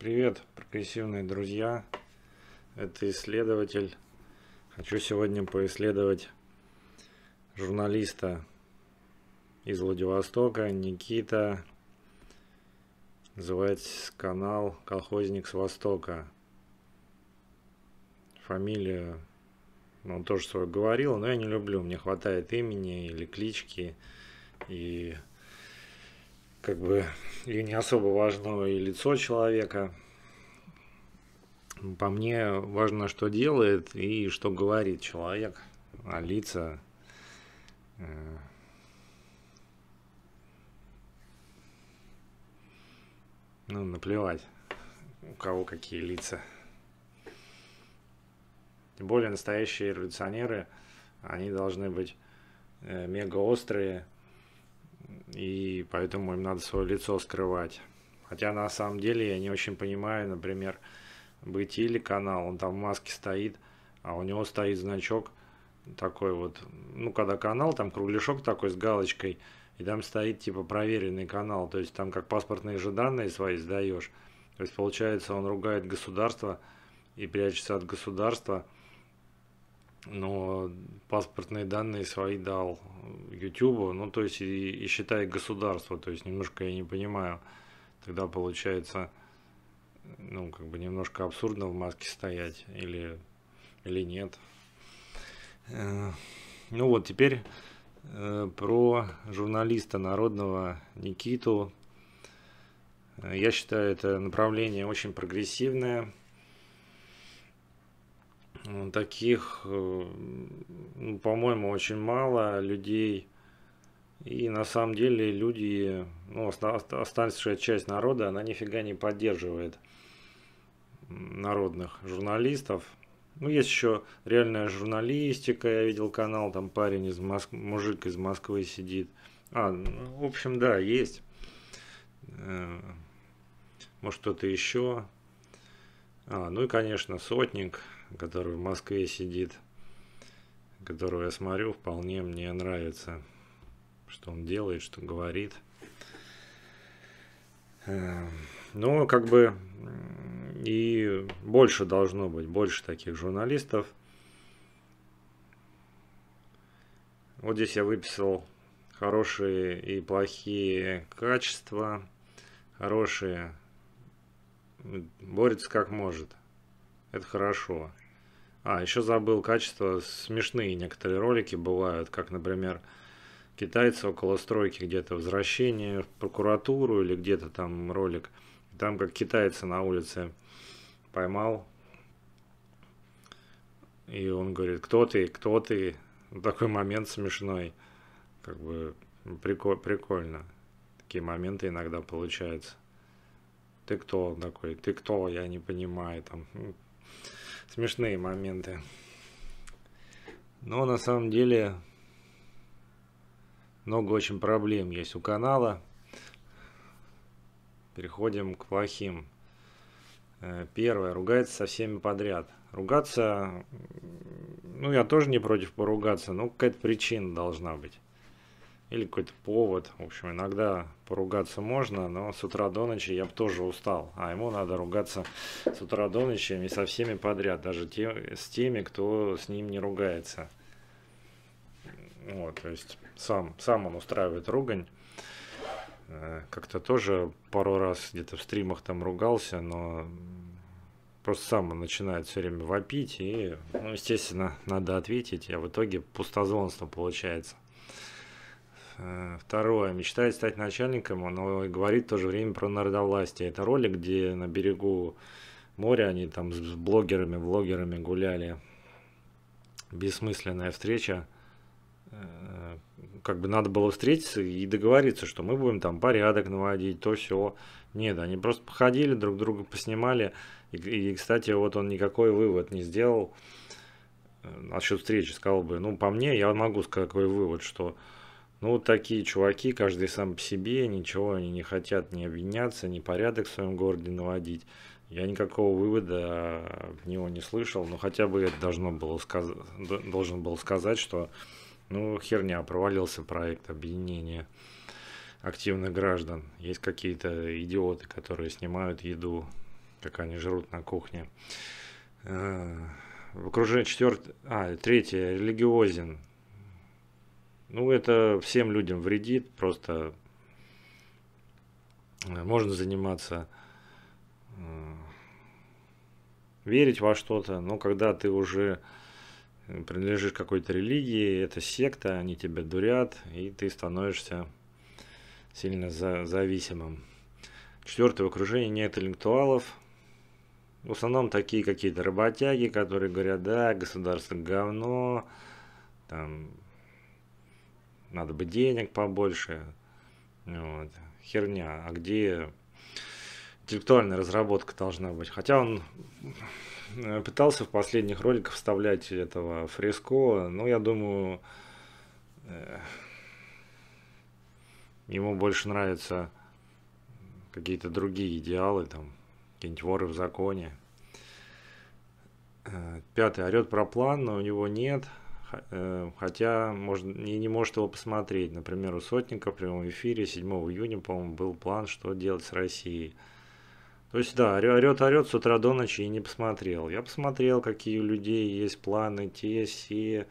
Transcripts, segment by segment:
Привет, прогрессивные друзья! Это исследователь. Хочу сегодня поисследовать журналиста из Владивостока Никита. Называется канал «Колхозник с Востока». Фамилия, ну, он тоже свою говорил, но я не люблю. Мне хватает имени или клички. И как бы и не особо важно и лицо человека. По мне важно, что делает и что говорит человек, а лица э, ну наплевать, у кого какие лица. Тем более настоящие революционеры, они должны быть э, мега острые, и поэтому им надо свое лицо скрывать. Хотя на самом деле я не очень понимаю, например, быть или канал, он там в маске стоит, а у него стоит значок такой вот, ну когда канал, там кругляшок такой с галочкой, и там стоит типа проверенный канал, то есть там как паспортные же данные свои сдаешь. То есть получается он ругает государство и прячется от государства, но паспортные данные свои дал YouTube, ну то есть и, и считай государство, то есть немножко я не понимаю, тогда получается, ну как бы немножко абсурдно в маске стоять или, или нет. Э, ну вот теперь э, про журналиста народного Никиту. Э, я считаю это направление очень прогрессивное таких, э, ну, по-моему, очень мало людей. И на самом деле люди, ну, оставшая часть народа, она нифига не поддерживает народных журналистов. Ну, есть еще реальная журналистика. Я видел канал, там парень из Москвы, мужик из Москвы сидит. А, в общем, да, есть. Э, может, что-то еще. А, ну и, конечно, сотник который в Москве сидит, которого я смотрю, вполне мне нравится, что он делает, что говорит. Эм, ну, как бы и больше должно быть, больше таких журналистов. Вот здесь я выписал хорошие и плохие качества. Хорошие борется как может. Это хорошо. А, еще забыл качество. Смешные некоторые ролики бывают, как, например, китайцы около стройки где-то возвращение в прокуратуру или где-то там ролик. Там как китайца на улице поймал. И он говорит, кто ты, кто ты? Такой момент смешной. Как бы приколь, прикольно. Такие моменты иногда получаются. Ты кто он такой? Ты кто? Я не понимаю. Там хм» смешные моменты. Но на самом деле много очень проблем есть у канала. Переходим к плохим. Э, первое. Ругается со всеми подряд. Ругаться, ну я тоже не против поругаться, но какая-то причина должна быть или какой-то повод. В общем, иногда поругаться можно, но с утра до ночи я бы тоже устал. А ему надо ругаться с утра до ночи и со всеми подряд, даже те, с теми, кто с ним не ругается. Вот, то есть сам, сам он устраивает ругань. Э, как-то тоже пару раз где-то в стримах там ругался, но просто сам он начинает все время вопить, и, ну, естественно, надо ответить, а в итоге пустозвонство получается. Э, второе. Мечтает стать начальником, но говорит в то же время про народовластие. Это ролик, где на берегу моря они там с блогерами, блогерами гуляли. Бессмысленная встреча. Э, как бы надо было встретиться и договориться, что мы будем там порядок наводить, то все. Нет, они просто походили, друг друга поснимали. И, и кстати, вот он никакой вывод не сделал э, насчет встречи. Сказал бы, ну, по мне, я могу сказать какой вывод, что ну, вот такие чуваки, каждый сам по себе, ничего они не хотят не обвиняться, ни порядок в своем городе наводить. Я никакого вывода в него не слышал, но хотя бы это должно было сказ... должен был сказать, что ну, херня, провалился проект объединения активных граждан. Есть какие-то идиоты, которые снимают еду, как они жрут на кухне. Э, в окружении четвертый, а, третий религиозен. Ну, это всем людям вредит, просто э, можно заниматься, э, верить во что-то, но когда ты уже э, принадлежишь какой-то религии, это секта, они тебя дурят, и ты становишься сильно за зависимым. Четвертое, окружение – окружении нет интеллектуалов. В основном такие какие-то работяги, которые говорят, да, государство говно, там, надо бы денег побольше, вот, херня, а где интеллектуальная разработка должна быть. Хотя он э, пытался в последних роликах вставлять этого фреско, но я думаю, э, ему больше нравятся какие-то другие идеалы, там, какие-нибудь воры в законе. Э, пятый орет про план, но у него нет. Э, хотя можно, и не может его посмотреть. Например, у Сотника в прямом эфире 7 июня, по-моему, был план, что делать с Россией. То есть, да, орет, орет с утра до ночи и не посмотрел. Я посмотрел, какие у людей есть планы, те, все,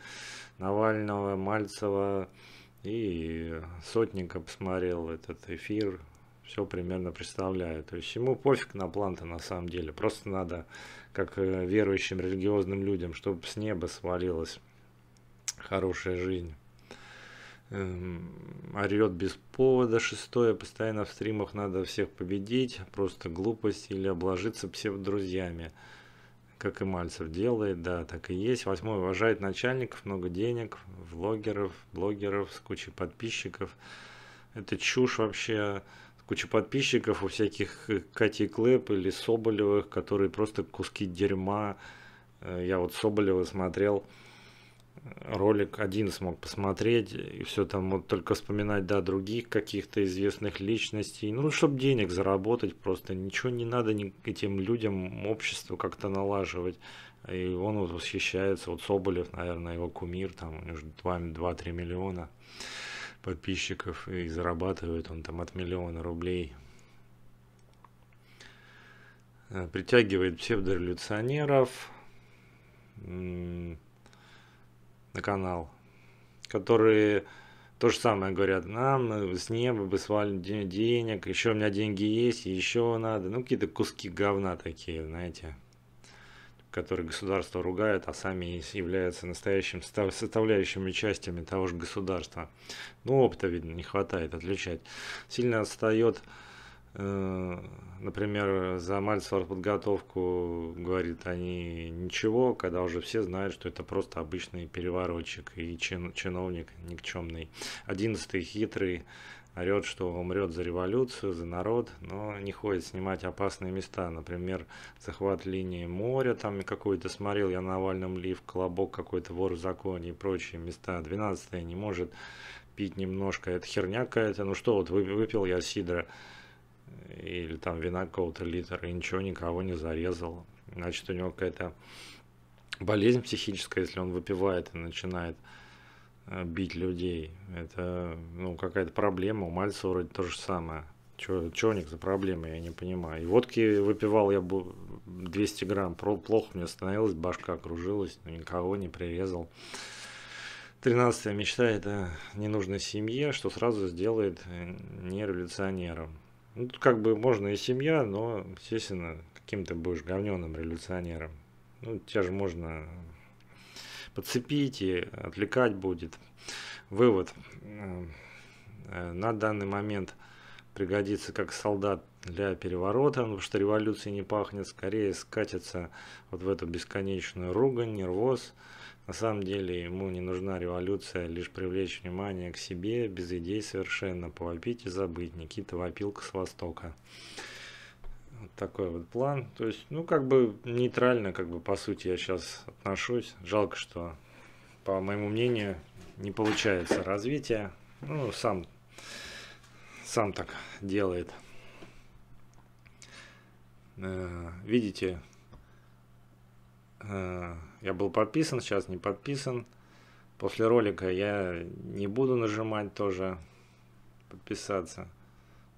Навального, Мальцева и Сотника посмотрел этот эфир, все примерно представляю. То есть ему пофиг на план-то на самом деле. Просто надо, как э, верующим религиозным людям, чтобы с неба свалилось хорошая жизнь. Эм, Орет без повода. Шестое. Постоянно в стримах надо всех победить. Просто глупость или обложиться псевдодрузьями. Как и Мальцев делает, да, так и есть. Восьмой. Уважает начальников, много денег, влогеров, блогеров с кучей подписчиков. Это чушь вообще куча подписчиков у всяких э, Кати Клэп или Соболевых, которые просто куски дерьма. Э, я вот Соболева смотрел, ролик один смог посмотреть, и все там вот только вспоминать, да, других каких-то известных личностей, ну, чтобы денег заработать просто, ничего не надо ни этим людям, обществу как-то налаживать, и он вот восхищается, вот Соболев, наверное, его кумир, там, у него же 2-3 миллиона подписчиков, и зарабатывает он там от миллиона рублей, э, притягивает псевдореволюционеров, на канал, которые то же самое говорят, нам э, с неба бы свалили денег, еще у меня деньги есть, еще надо. Ну, какие-то куски говна такие, знаете, которые государство ругают, а сами являются настоящими составляющими частями того же государства. Ну, опыта, видно, не хватает отличать. Сильно отстает Э, например, за Мальцевар подготовку говорит, они ничего, когда уже все знают, что это просто обычный переворотчик и чин, чиновник никчемный. Одиннадцатый хитрый орет, что умрет за революцию, за народ, но не ходит снимать опасные места. Например, захват линии моря, там какой-то смотрел я Навальным лив, Колобок какой-то, вор в законе и прочие места. Двенадцатый не может пить немножко, это херня какая-то, ну что, вот выпил я сидра, или там вина какого-то литра, и ничего никого не зарезал. Значит, у него какая-то болезнь психическая, если он выпивает и начинает э, бить людей. Это, ну, какая-то проблема. У мальца вроде то же самое. Чё, у них за проблема, я не понимаю. И водки выпивал я 200 грамм. Плохо мне становилось, башка окружилась, но никого не прирезал. Тринадцатая мечта – это ненужной семье, что сразу сделает э, не революционером. Ну, тут как бы можно и семья, но, естественно, каким ты будешь говненым революционером. Ну, тебя же можно подцепить и отвлекать будет. Вывод. Э, э, на данный момент пригодится как солдат для переворота, потому что революции не пахнет, скорее скатится вот в эту бесконечную ругань, нервоз, на самом деле ему не нужна революция, лишь привлечь внимание к себе, без идей совершенно, повопить и забыть. Никита Вопилка с Востока. Вот такой вот план. То есть, ну, как бы нейтрально, как бы, по сути, я сейчас отношусь. Жалко, что, по моему мнению, не получается развитие. Ну, сам, сам так делает. Э, видите, Э, я был подписан, сейчас не подписан. После ролика я не буду нажимать тоже подписаться.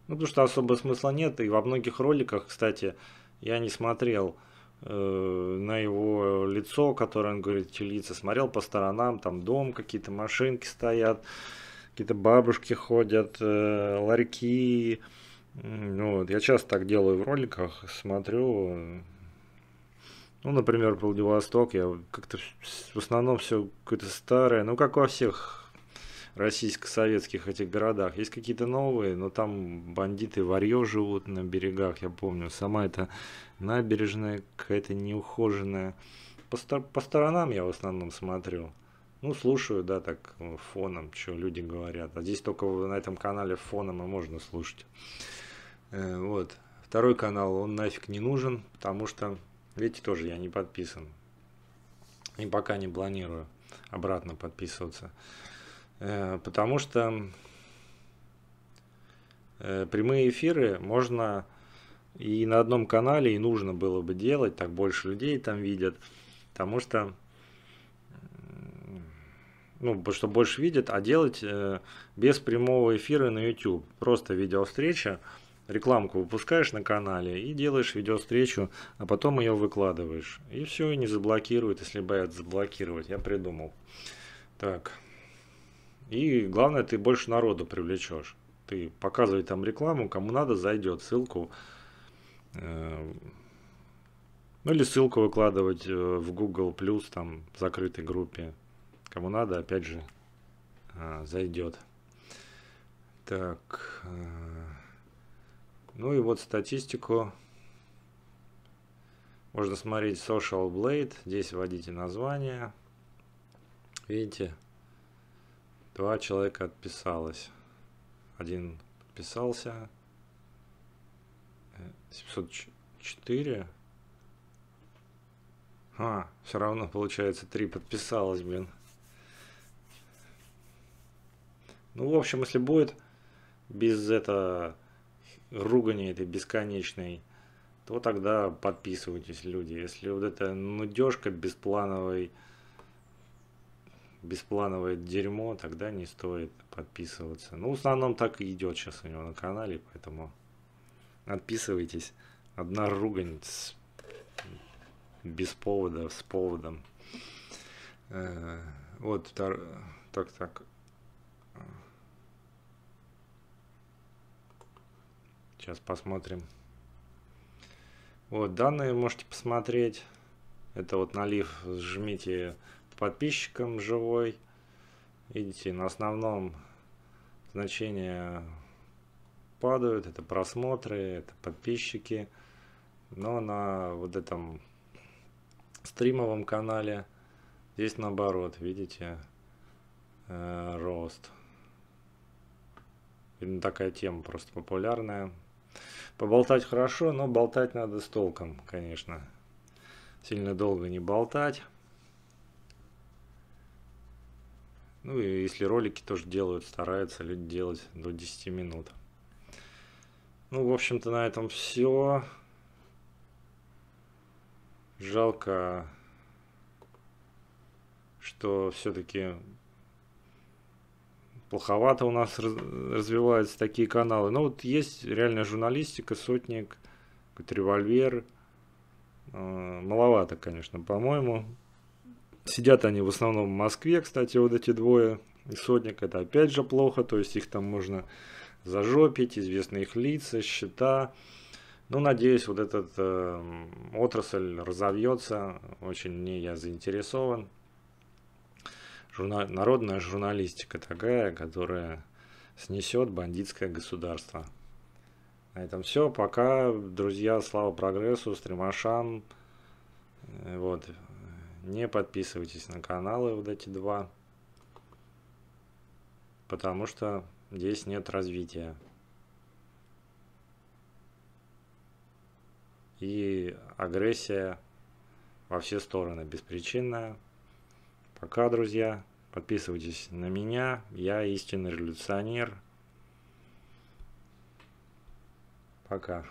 Ну, потому что особо смысла нет. И во многих роликах, кстати, я не смотрел э, на его лицо, которое он говорит, чилица. Смотрел по сторонам, там дом, какие-то машинки стоят, какие-то бабушки ходят, э, ларьки. Ну, вот, я часто так делаю в роликах, смотрю, ну, например, про Владивосток, я как-то в основном все какое-то старое, ну, как во всех российско-советских этих городах. Есть какие-то новые, но там бандиты варьё живут на берегах, я помню. Сама эта набережная какая-то неухоженная. По, стор- по сторонам я в основном смотрю. Ну, слушаю, да, так э, фоном, что люди говорят. А здесь только на этом канале фоном и можно слушать. Э, вот. Второй канал, он нафиг не нужен, потому что Видите, тоже я не подписан. И пока не планирую обратно подписываться. Э, потому что э, прямые эфиры можно и на одном канале, и нужно было бы делать, так больше людей там видят. Потому что ну, что больше видят, а делать э, без прямого эфира на YouTube. Просто видео видеовстреча, рекламку выпускаешь на канале и делаешь видео а потом ее выкладываешь. И все, и не заблокирует, если боятся заблокировать. Я придумал. Так. И главное, ты больше народу привлечешь. Ты показывай там рекламу, кому надо, зайдет ссылку. Э, ну или ссылку выкладывать э, в Google Plus, там, в закрытой группе. Кому надо, опять же, э, зайдет. Так. Ну и вот статистику можно смотреть Social Blade. Здесь вводите название. Видите, два человека отписалось. Один подписался. 704. Э, а, все равно получается три подписалось, блин. Ну, в общем, если будет без этого ругани этой бесконечной, то тогда подписывайтесь, люди. Если вот эта нудежка бесплановой, бесплановое дерьмо, тогда не стоит подписываться. Ну, в основном так и идет сейчас у него на канале, поэтому отписывайтесь. Одна ругань с... без повода, с поводом. Э вот, так, так. Сейчас посмотрим. Вот, данные можете посмотреть. Это вот налив, жмите подписчикам живой. Видите, на основном значения падают. Это просмотры, это подписчики. Но на вот этом стримовом канале здесь наоборот, видите, э, рост. Видно, такая тема просто популярная. Поболтать хорошо, но болтать надо с толком, конечно. Сильно долго не болтать. Ну и если ролики тоже делают, стараются люди делать до 10 минут. Ну, в общем-то, на этом все. Жалко, что все-таки плоховато у нас раз, развиваются такие каналы. Но вот есть реальная журналистика, сотник, револьвер. А, маловато, конечно, по-моему. Сидят они в основном в Москве, кстати, вот эти двое. И сотник это опять же плохо, то есть их там можно зажопить, известные их лица, счета. Ну, надеюсь, вот этот э, отрасль разовьется. Очень в я заинтересован журна... народная журналистика такая, которая снесет бандитское государство. На этом все. Пока, друзья, слава прогрессу, стримашам. Э, вот. Не подписывайтесь на каналы вот эти два. Потому что здесь нет развития. И агрессия во все стороны беспричинная. Пока, друзья. Подписывайтесь на меня. Я истинный революционер. Пока.